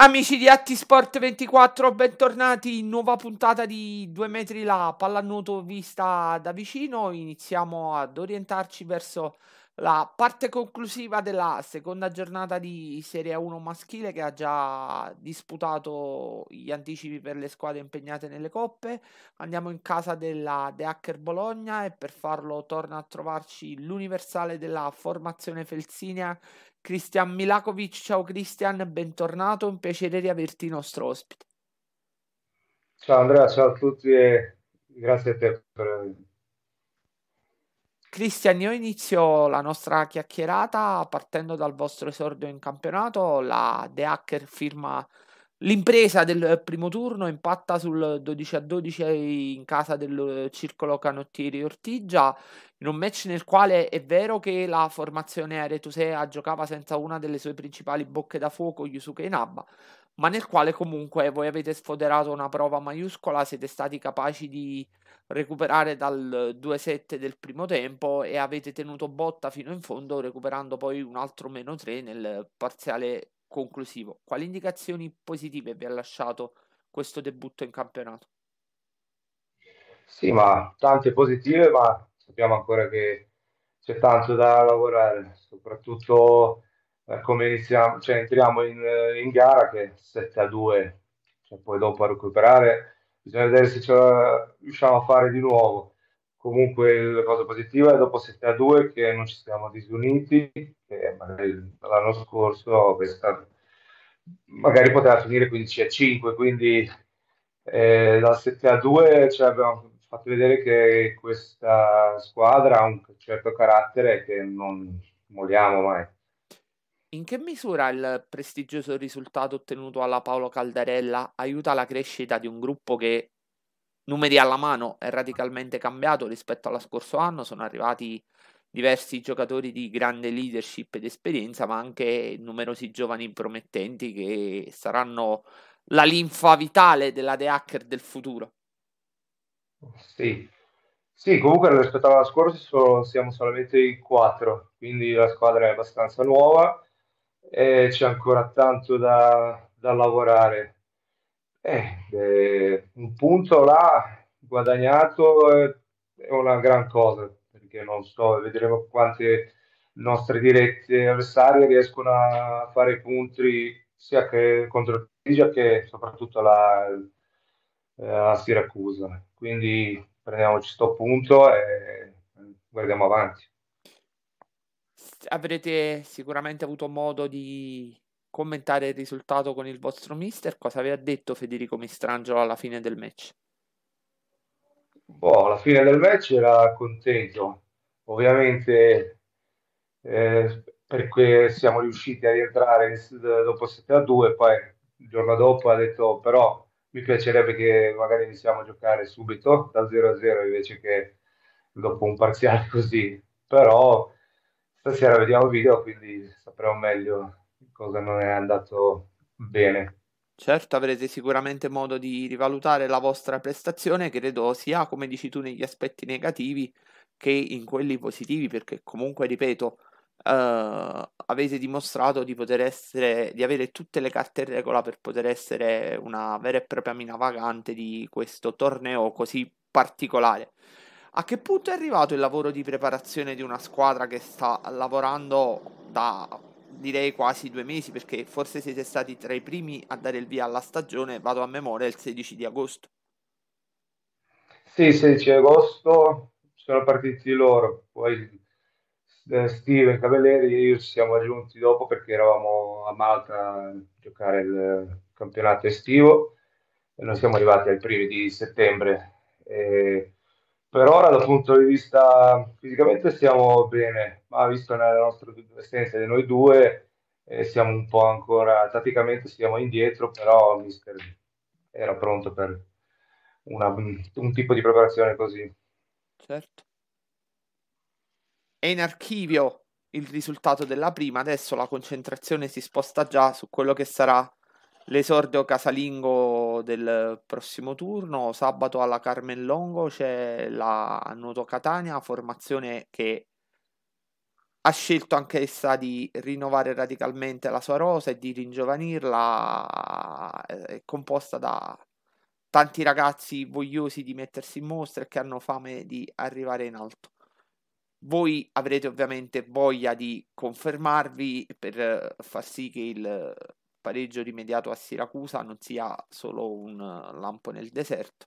Amici di Atti Sport 24, bentornati in nuova puntata di 2 metri la pallanuoto vista da vicino. Iniziamo ad orientarci verso la parte conclusiva della seconda giornata di Serie 1 maschile che ha già disputato gli anticipi per le squadre impegnate nelle coppe. Andiamo in casa della De Hacker Bologna e per farlo torna a trovarci l'universale della formazione felsinea Cristian Milakovic, ciao Cristian, bentornato, un piacere di riaverti nostro ospite. Ciao Andrea, ciao a tutti e grazie a te per... Cristian, io inizio la nostra chiacchierata partendo dal vostro esordio in campionato, la The Hacker firma L'impresa del primo turno impatta sul 12 a 12 in casa del circolo canottieri Ortigia, in un match nel quale è vero che la formazione aretusea giocava senza una delle sue principali bocche da fuoco, Yusuke Inaba, ma nel quale comunque voi avete sfoderato una prova maiuscola, siete stati capaci di recuperare dal 2-7 del primo tempo e avete tenuto botta fino in fondo recuperando poi un altro meno 3 nel parziale conclusivo, quali indicazioni positive vi ha lasciato questo debutto in campionato? Sì, ma tante positive, ma sappiamo ancora che c'è tanto da lavorare, soprattutto eh, come iniziamo, cioè entriamo in, eh, in gara che è 7 a 2, cioè poi dopo a recuperare bisogna vedere se ce la riusciamo a fare di nuovo comunque la cosa positiva è dopo 7 a 2 che non ci siamo disuniti, che l'anno scorso stato, magari poteva finire 15 a 5, quindi eh, dal 7 a 2 cioè, abbiamo fatto vedere che questa squadra ha un certo carattere che non moliamo mai. In che misura il prestigioso risultato ottenuto alla Paolo Caldarella aiuta la crescita di un gruppo che numeri alla mano è radicalmente cambiato rispetto allo scorso anno, sono arrivati diversi giocatori di grande leadership ed esperienza, ma anche numerosi giovani promettenti che saranno la linfa vitale della The Hacker del futuro. Sì, sì comunque rispetto all'anno scorso siamo solamente in quattro, quindi la squadra è abbastanza nuova e c'è ancora tanto da, da lavorare. Eh, eh, punto là guadagnato eh, è una gran cosa, perché non so, vedremo quante nostre dirette avversarie riescono a fare punti sia che contro il Perugia che soprattutto la, la eh, Siracusa. Quindi prendiamoci sto punto e guardiamo avanti. Avrete sicuramente avuto modo di commentare il risultato con il vostro mister. Cosa vi ha detto Federico Mistrangelo alla fine del match? Boh, alla fine del match era contento, ovviamente eh, perché siamo riusciti a rientrare dopo 7 a 2, poi il giorno dopo ha detto però mi piacerebbe che magari iniziamo a giocare subito da 0 a 0 invece che dopo un parziale così, però stasera vediamo il video quindi sapremo meglio cosa non è andato mm-hmm. bene. Certo, avrete sicuramente modo di rivalutare la vostra prestazione, credo sia, come dici tu, negli aspetti negativi che in quelli positivi, perché comunque, ripeto, eh, avete dimostrato di poter essere, di avere tutte le carte in regola per poter essere una vera e propria mina vagante di questo torneo così particolare. A che punto è arrivato il lavoro di preparazione di una squadra che sta lavorando da direi quasi due mesi perché forse siete stati tra i primi a dare il via alla stagione, vado a memoria, il 16 di agosto. Sì, 16 agosto sono partiti loro, poi eh, Steve e Cavelleri e io ci siamo aggiunti dopo perché eravamo a Malta a giocare il campionato estivo e noi siamo arrivati ai primi di settembre. E per ora dal punto di vista fisicamente stiamo bene, ma visto nella nostra presenza di noi due eh, siamo un po' ancora, tatticamente stiamo indietro, però mister era pronto per una, un tipo di preparazione così. Certo. È in archivio il risultato della prima, adesso la concentrazione si sposta già su quello che sarà l'esordio casalingo del prossimo turno. Sabato alla Carmen Longo c'è la Nuoto Catania, formazione che ha scelto anch'essa di rinnovare radicalmente la sua rosa e di ringiovanirla, eh, è composta da tanti ragazzi vogliosi di mettersi in mostra e che hanno fame di arrivare in alto. Voi avrete ovviamente voglia di confermarvi per far sì che il pareggio rimediato a Siracusa non sia solo un lampo nel deserto.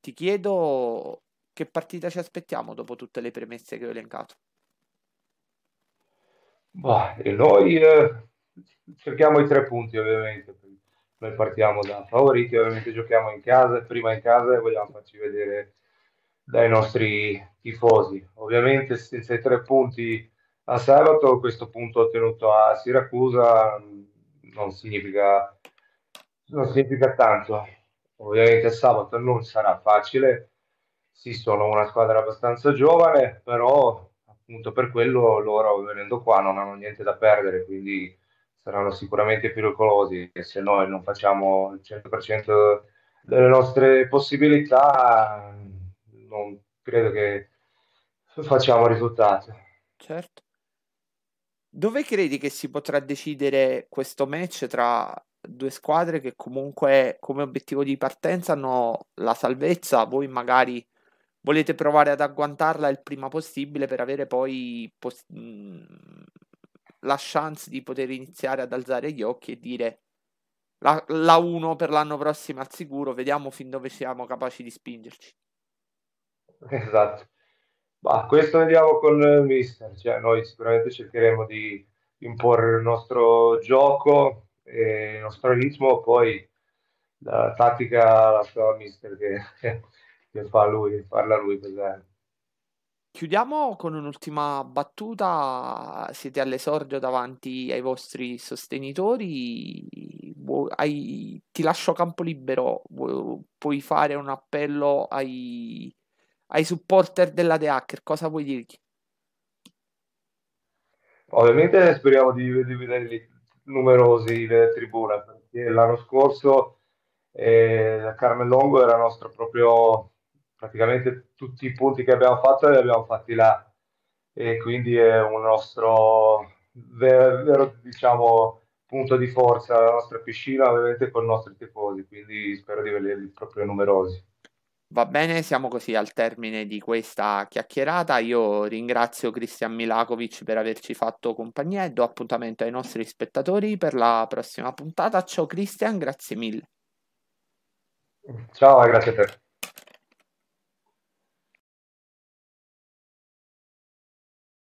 Ti chiedo che partita ci aspettiamo dopo tutte le premesse che ho elencato. Bah, e noi eh, cerchiamo i tre punti ovviamente, noi partiamo da favoriti, ovviamente giochiamo in casa, prima in casa e vogliamo farci vedere dai nostri tifosi. Ovviamente senza i tre punti a sabato, questo punto ottenuto a Siracusa non significa, non significa tanto. Ovviamente sabato non sarà facile, sì sono una squadra abbastanza giovane, però appunto per quello loro venendo qua non hanno niente da perdere, quindi saranno sicuramente pericolosi e se noi non facciamo il 100% delle nostre possibilità non credo che facciamo risultati. Certo. Dove credi che si potrà decidere questo match tra due squadre che comunque come obiettivo di partenza hanno la salvezza, voi magari volete provare ad agguantarla il prima possibile per avere poi pos- mm, la chance di poter iniziare ad alzare gli occhi e dire la, la 1 per l'anno prossimo al sicuro, vediamo fin dove siamo capaci di spingerci. Esatto. Ma questo andiamo con eh, il mister, cioè, noi sicuramente cercheremo di imporre il nostro gioco e il nostro ritmo, poi la tattica la fa mister che, che fa lui, parla lui. Perché... Chiudiamo con un'ultima battuta, siete all'esordio davanti ai vostri sostenitori, ti lascio campo libero, puoi fare un appello ai ai supporter della The Hacker, cosa vuoi dirgli? Ovviamente speriamo di, di vederli numerosi in tribune, perché l'anno scorso eh, Carmellongo era nostro proprio, praticamente tutti i punti che abbiamo fatto li abbiamo fatti là e quindi è un nostro vero, vero diciamo, punto di forza, la nostra piscina ovviamente con i nostri tifosi, quindi spero di vederli proprio numerosi. Va bene, siamo così al termine di questa chiacchierata. Io ringrazio Cristian Milakovic per averci fatto compagnia e do appuntamento ai nostri spettatori per la prossima puntata. Ciao Cristian, grazie mille. Ciao, grazie a te.